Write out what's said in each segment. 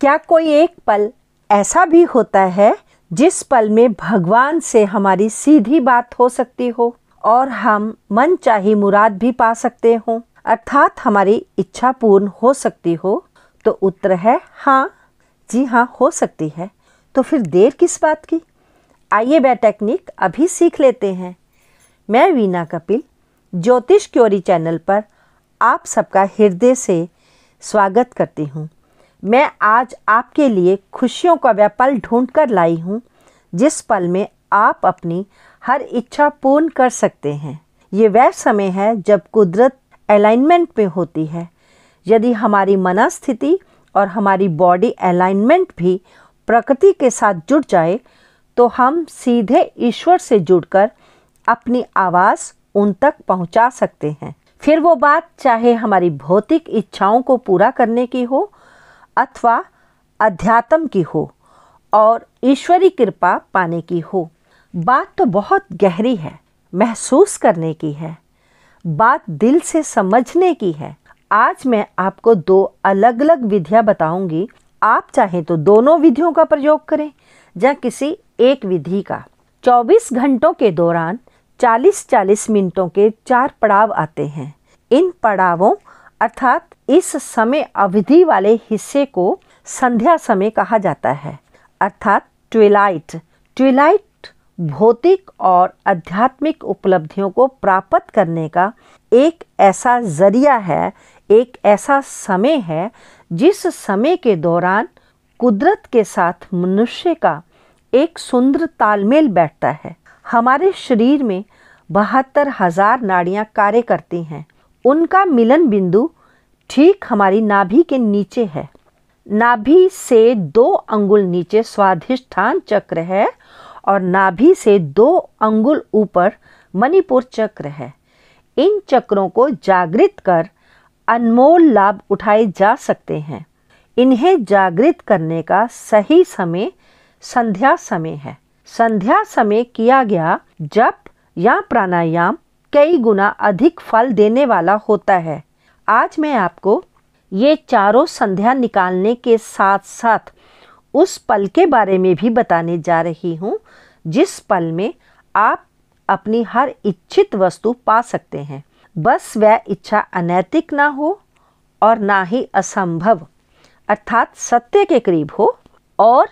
क्या कोई एक पल ऐसा भी होता है जिस पल में भगवान से हमारी सीधी बात हो सकती हो और हम मन चाही मुराद भी पा सकते हो अर्थात हमारी इच्छा पूर्ण हो सकती हो तो उत्तर है हाँ जी हाँ हो सकती है तो फिर देर किस बात की आइए वह टेक्निक अभी सीख लेते हैं मैं वीना कपिल ज्योतिष क्योरी चैनल पर आप सबका हृदय से स्वागत करती हूँ मैं आज आपके लिए खुशियों का वह पल ढूँढ कर लाई हूँ जिस पल में आप अपनी हर इच्छा पूर्ण कर सकते हैं ये वह समय है जब कुदरत अलाइनमेंट में होती है यदि हमारी मनस्थिति और हमारी बॉडी अलाइनमेंट भी प्रकृति के साथ जुड़ जाए तो हम सीधे ईश्वर से जुड़कर अपनी आवाज़ उन तक पहुंचा सकते हैं फिर वो बात चाहे हमारी भौतिक इच्छाओं को पूरा करने की हो अथवा अध्यात्म की हो और ईश्वरी कृपा पाने की हो बात तो बहुत गहरी है महसूस करने की है बात दिल से समझने की है आज मैं आपको दो अलग अलग विधियां बताऊंगी आप चाहें तो दोनों विधियों का प्रयोग करें या किसी एक विधि का 24 घंटों के दौरान 40-40 मिनटों के चार पड़ाव आते हैं इन पड़ावों अर्थात इस समय अवधि वाले हिस्से को संध्या समय कहा जाता है अर्थात ट्विलाइट ट्विलाइट भौतिक और आध्यात्मिक उपलब्धियों को प्राप्त करने का एक ऐसा जरिया है एक ऐसा समय है जिस समय के दौरान कुदरत के साथ मनुष्य का एक सुंदर तालमेल बैठता है हमारे शरीर में बहत्तर हजार नाड़ियाँ कार्य करती हैं उनका मिलन बिंदु ठीक हमारी नाभि के नीचे है नाभि से दो अंगुल नीचे स्वाधिष्ठान चक्र है और नाभि से दो अंगुल ऊपर मणिपुर चक्र है इन चक्रों को जागृत कर अनमोल लाभ उठाए जा सकते हैं इन्हें जागृत करने का सही समय संध्या समय है संध्या समय किया गया जप या प्राणायाम कई गुना अधिक फल देने वाला होता है आज मैं आपको ये चारों संध्या निकालने के साथ साथ उस पल के बारे में भी बताने जा रही हूँ जिस पल में आप अपनी हर इच्छित वस्तु पा सकते हैं बस वह इच्छा अनैतिक ना हो और ना ही असंभव अर्थात सत्य के करीब हो और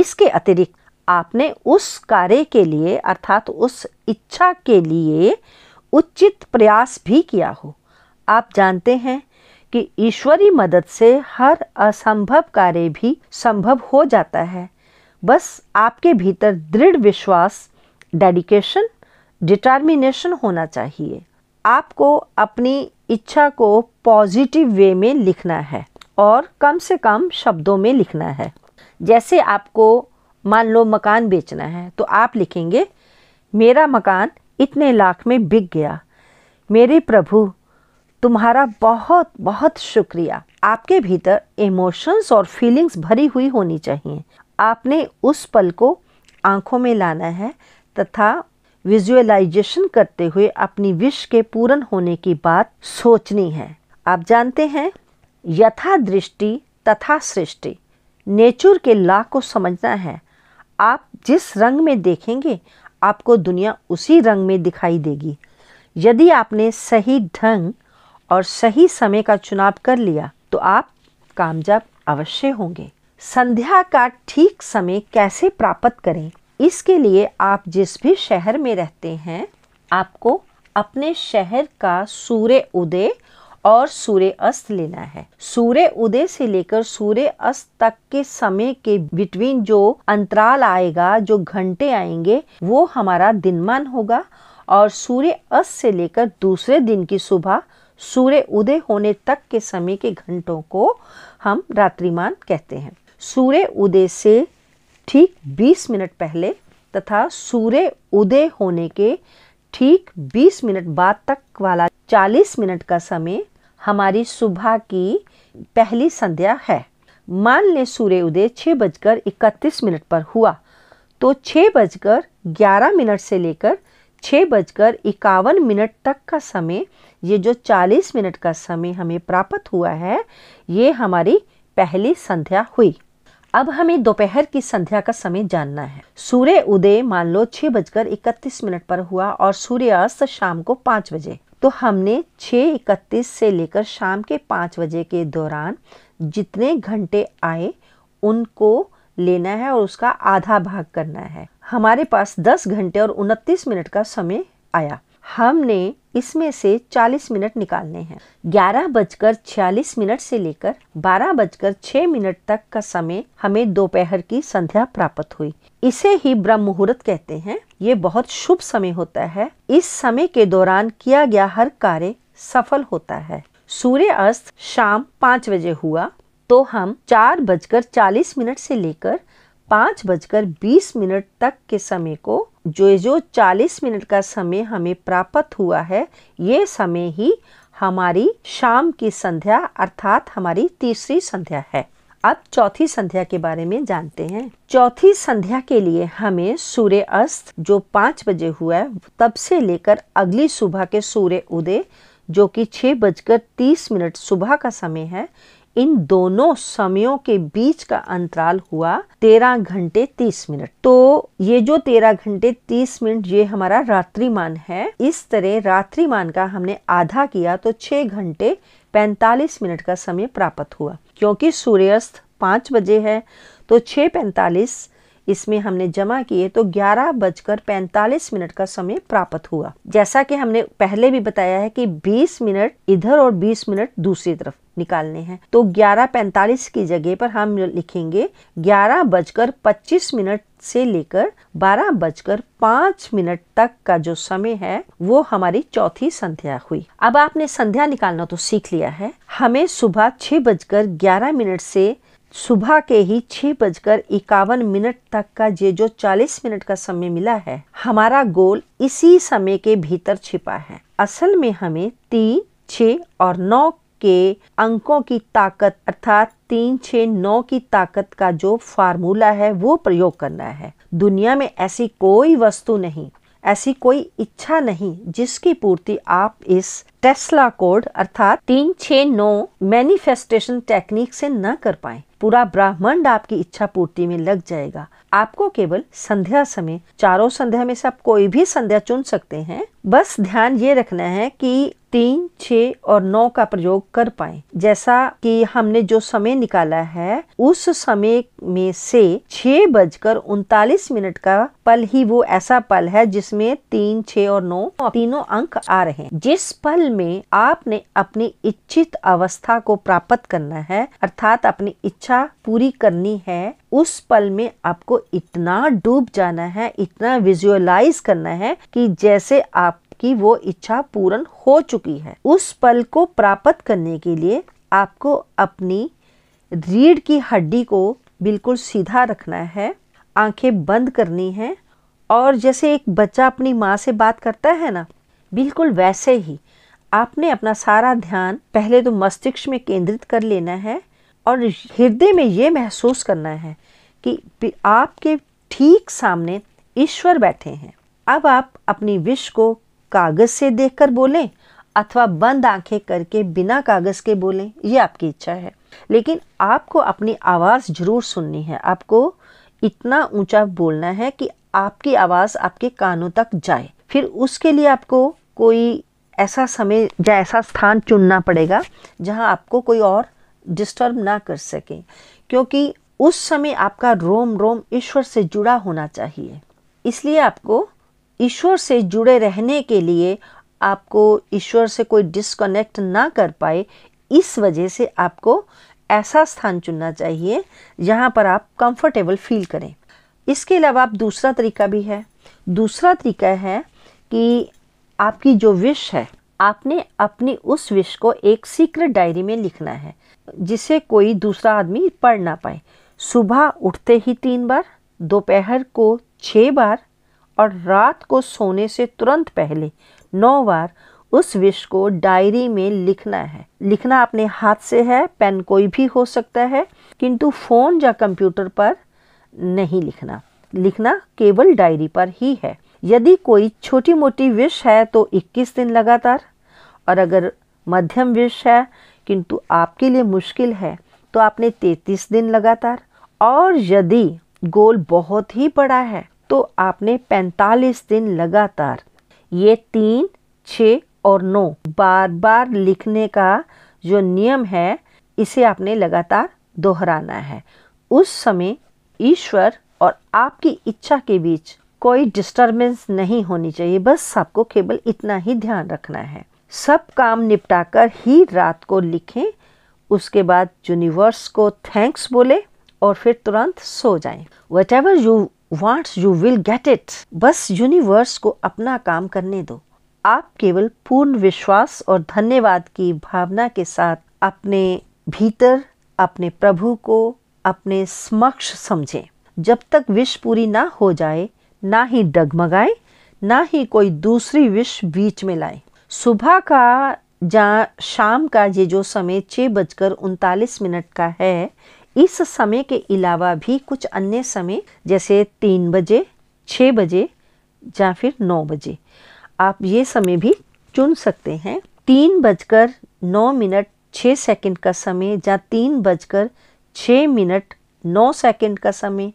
इसके अतिरिक्त आपने उस कार्य के लिए अर्थात उस इच्छा के लिए उचित प्रयास भी किया हो आप जानते हैं कि ईश्वरी मदद से हर असंभव कार्य भी संभव हो जाता है बस आपके भीतर दृढ़ विश्वास डेडिकेशन डिटर्मिनेशन होना चाहिए आपको अपनी इच्छा को पॉजिटिव वे में लिखना है और कम से कम शब्दों में लिखना है जैसे आपको मान लो मकान बेचना है तो आप लिखेंगे मेरा मकान इतने लाख में बिक गया मेरे प्रभु तुम्हारा बहुत बहुत शुक्रिया आपके भीतर इमोशंस और फीलिंग्स भरी हुई होनी चाहिए आपने उस पल को आंखों में लाना है तथा विजुअलाइजेशन करते हुए अपनी विश के पूर्ण होने की बात सोचनी है आप जानते हैं यथा दृष्टि तथा सृष्टि नेचर के लाख को समझना है आप जिस रंग में देखेंगे आपको दुनिया उसी रंग में दिखाई देगी यदि आपने सही ढंग और सही समय का चुनाव कर लिया तो आप कामयाब अवश्य होंगे संध्या का ठीक समय कैसे प्राप्त करें इसके लिए आप जिस भी शहर में रहते हैं आपको अपने शहर का सूर्य उदय और सूर्य अस्त लेना है सूर्य उदय से लेकर सूर्य अस्त तक के समय के बिटवीन जो अंतराल आएगा जो घंटे आएंगे वो हमारा दिनमान होगा और सूर्य अस्त से लेकर दूसरे दिन की सुबह सूर्य उदय होने तक के समय के घंटों को हम रात्रिमान कहते हैं सूर्य उदय से ठीक 20 मिनट पहले तथा सूर्य उदय होने के ठीक 20 मिनट बाद तक वाला 40 मिनट का समय हमारी सुबह की पहली संध्या है मान लें सूर्य उदय छः बजकर इकतीस मिनट पर हुआ तो छः बजकर ग्यारह मिनट से लेकर छः बजकर इक्यावन मिनट तक का समय ये जो चालीस मिनट का समय हमें प्राप्त हुआ है ये हमारी पहली संध्या हुई अब हमें दोपहर की संध्या का समय जानना है सूर्य उदय मान लो छः बजकर इकतीस मिनट पर हुआ और सूर्यास्त शाम को पाँच बजे तो हमने छः इकतीस से लेकर शाम के पाँच बजे के दौरान जितने घंटे आए उनको लेना है और उसका आधा भाग करना है हमारे पास 10 घंटे और 29 मिनट का समय आया हमने इसमें से 40 मिनट निकालने हैं ग्यारह बजकर छियालीस मिनट से लेकर बारह बजकर छह मिनट तक का समय हमें दोपहर की संध्या प्राप्त हुई इसे ही ब्रह्म मुहूर्त कहते हैं ये बहुत शुभ समय होता है इस समय के दौरान किया गया हर कार्य सफल होता है सूर्य अस्त शाम पाँच बजे हुआ तो हम चार बजकर चालीस मिनट से लेकर पाँच बजकर बीस मिनट तक के समय को जो जो चालीस मिनट का समय हमें प्राप्त हुआ है ये समय ही हमारी शाम की संध्या अर्थात हमारी तीसरी संध्या है अब चौथी संध्या के बारे में जानते हैं चौथी संध्या के लिए हमें सूर्य अस्त जो पाँच बजे हुआ है तब से लेकर अगली सुबह के सूर्य उदय जो कि छः बजकर तीस मिनट सुबह का समय है इन दोनों समयों के बीच का अंतराल हुआ तेरह घंटे तीस मिनट तो ये जो तेरह घंटे तीस मिनट ये हमारा रात्रिमान है इस तरह रात्रिमान का हमने आधा किया तो छह घंटे पैंतालीस मिनट का समय प्राप्त हुआ क्योंकि सूर्यास्त पांच बजे है तो छह पैंतालीस इसमें हमने जमा किए तो ग्यारह बजकर पैंतालीस मिनट का समय प्राप्त हुआ जैसा कि हमने पहले भी बताया है कि 20 मिनट इधर और 20 मिनट दूसरी तरफ निकालने हैं तो ग्यारह पैंतालीस की जगह पर हम लिखेंगे ग्यारह बजकर पच्चीस मिनट से लेकर बारह बजकर पांच मिनट तक का जो समय है वो हमारी चौथी संध्या हुई अब आपने संध्या निकालना तो सीख लिया है हमें सुबह छह बजकर ग्यारह मिनट से सुबह के ही छह बजकर इक्यावन मिनट तक का ये जो चालीस मिनट का समय मिला है हमारा गोल इसी समय के भीतर छिपा है असल में हमें तीन छ और नौ के अंकों की ताकत अर्थात तीन छ नौ की ताकत का जो फार्मूला है वो प्रयोग करना है दुनिया में ऐसी कोई वस्तु नहीं ऐसी कोई इच्छा नहीं जिसकी पूर्ति आप इस टेस्ला कोड अर्थात तीन छ नौ मैनिफेस्टेशन टेक्निक से न कर पाए पूरा ब्रह्मांड आपकी इच्छा पूर्ति में लग जाएगा आपको केवल संध्या समय चारों संध्या में से आप कोई भी संध्या चुन सकते हैं बस ध्यान ये रखना है कि तीन छ और नौ का प्रयोग कर पाए जैसा कि हमने जो समय निकाला है उस समय में से छह बजकर उनतालीस मिनट का पल ही वो ऐसा पल है जिसमें तीन छ और नौ तीनों अंक आ रहे हैं जिस पल में आपने अपनी इच्छित अवस्था को प्राप्त करना है अर्थात अपनी इच्छा पूरी करनी है उस पल में आपको इतना डूब जाना है इतना विजुअलाइज करना है कि जैसे आपकी वो इच्छा पूर्ण हो चुकी है उस पल को प्राप्त करने के लिए आपको अपनी रीढ़ की हड्डी को बिल्कुल सीधा रखना है आंखें बंद करनी है और जैसे एक बच्चा अपनी माँ से बात करता है ना बिल्कुल वैसे ही आपने अपना सारा ध्यान पहले तो मस्तिष्क में केंद्रित कर लेना है और हृदय में ये महसूस करना है कि आपके ठीक सामने ईश्वर बैठे हैं अब आप अपनी विश को कागज़ से देखकर बोलें अथवा बंद आंखें करके बिना कागज़ के बोलें ये आपकी इच्छा है लेकिन आपको अपनी आवाज़ ज़रूर सुननी है आपको इतना ऊंचा बोलना है कि आपकी आवाज़ आपके कानों तक जाए फिर उसके लिए आपको कोई ऐसा समय या ऐसा स्थान चुनना पड़ेगा जहां आपको कोई और डिस्टर्ब ना कर सकें क्योंकि उस समय आपका रोम रोम ईश्वर से जुड़ा होना चाहिए इसलिए आपको ईश्वर से जुड़े रहने के लिए आपको ईश्वर से कोई डिस्कनेक्ट ना कर पाए इस वजह से आपको ऐसा स्थान चुनना चाहिए जहाँ पर आप कंफर्टेबल फील करें इसके अलावा आप दूसरा तरीका भी है दूसरा तरीका है कि आपकी जो विश है आपने अपनी उस विश को एक सीक्रेट डायरी में लिखना है जिसे कोई दूसरा आदमी पढ़ ना पाए सुबह उठते ही तीन बार दोपहर को छः बार और रात को सोने से तुरंत पहले नौ बार उस विश को डायरी में लिखना है लिखना अपने हाथ से है पेन कोई भी हो सकता है किंतु फ़ोन या कंप्यूटर पर नहीं लिखना लिखना केवल डायरी पर ही है यदि कोई छोटी मोटी विश है तो 21 दिन लगातार और अगर मध्यम विश है किंतु आपके लिए मुश्किल है तो आपने 33 दिन लगातार और यदि गोल बहुत ही बड़ा है तो आपने 45 दिन लगातार ये तीन छ और नौ बार बार लिखने का जो नियम है इसे आपने लगातार दोहराना है उस समय ईश्वर और आपकी इच्छा के बीच कोई डिस्टरबेंस नहीं होनी चाहिए बस आपको केवल इतना ही ध्यान रखना है सब काम निपटाकर ही रात को लिखें उसके बाद यूनिवर्स को थैंक्स बोले और फिर तुरंत सो जाए whatever you wants you will get it बस यूनिवर्स को अपना काम करने दो आप केवल पूर्ण विश्वास और धन्यवाद की भावना के साथ अपने भीतर अपने प्रभु को अपने समक्ष समझें जब तक विश पूरी ना हो जाए ना ही डगमगाए ना ही कोई दूसरी विश बीच में लाए सुबह का जहाँ शाम का ये जो समय छः बजकर उनतालीस मिनट का है इस समय के अलावा भी कुछ अन्य समय जैसे तीन बजे छः बजे या फिर नौ बजे आप ये समय भी चुन सकते हैं तीन बजकर नौ मिनट छः सेकंड का समय या तीन बजकर छः मिनट नौ सेकंड का समय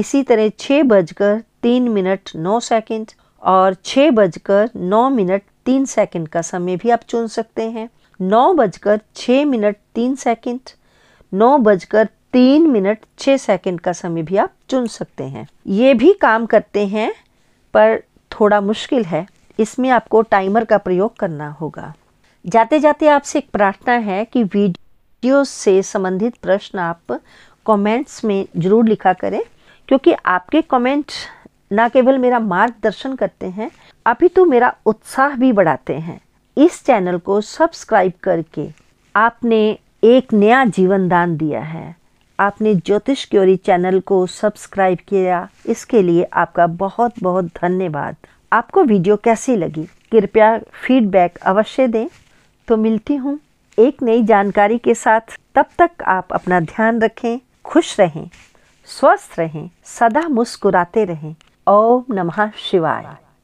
इसी तरह छः बजकर तीन मिनट नौ सेकंड और छः बजकर नौ मिनट तीन सेकंड का समय भी आप चुन सकते हैं नौ बजकर छः मिनट तीन सेकंड नौ बजकर तीन मिनट छः सेकंड का समय भी आप चुन सकते हैं ये भी काम करते हैं पर थोड़ा मुश्किल है इसमें आपको टाइमर का प्रयोग करना होगा जाते जाते आपसे एक प्रार्थना है कि वीडियो से संबंधित प्रश्न आप कमेंट्स में ज़रूर लिखा करें क्योंकि आपके कमेंट न केवल मेरा मार्गदर्शन करते हैं अपितु तो मेरा उत्साह भी बढ़ाते हैं इस चैनल को सब्सक्राइब करके आपने एक नया जीवन दान दिया है आपने ज्योतिष क्योरी चैनल को सब्सक्राइब किया इसके लिए आपका बहुत बहुत धन्यवाद आपको वीडियो कैसी लगी कृपया फीडबैक अवश्य दें तो मिलती हूँ एक नई जानकारी के साथ तब तक आप अपना ध्यान रखें खुश रहें स्वस्थ रहें सदा मुस्कुराते रहें ओम नमः शिवाय